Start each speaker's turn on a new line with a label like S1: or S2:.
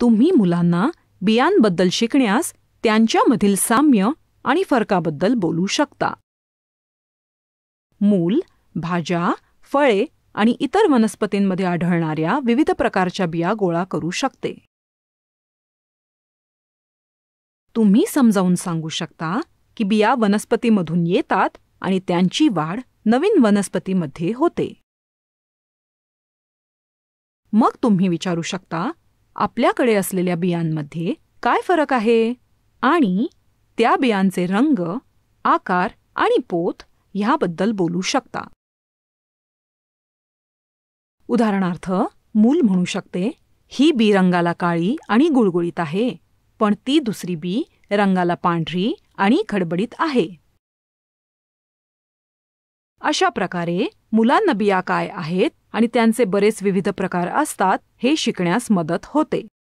S1: तुम्ही मुलांना बियांबद्दल शिकण्यास त्यांच्यामधील साम्य आणि फरकाबद्दल बोलू शकता मूल भाज्या फळे आणि इतर वनस्पतींमध्ये आढळणाऱ्या विविध प्रकारच्या बिया गोळा करू शकते तुम्ही समजावून सांगू शकता की बिया वनस्पतीमधून येतात आणि त्यांची वाढ नवीन वनस्पतीमध्ये होते मग तुम्ही विचारू शकता आपल्याकडे असलेल्या बियांमध्ये काय फरक आहे आणि त्या बियांचे रंग आकार आणि पोत ह्याबद्दल बोलू शकता उदाहरणार्थ मूल म्हणू शकते ही बी रंगाला काळी आणि गुळगुळीत आहे पण ती दुसरी बी रंगाला पांढरी आणि खडबडीत आहे अशा प्रकारे मुलांना बिया काय आहेत आणि त्यांचे बरेच विविध प्रकार असतात हे शिकण्यास मदत होते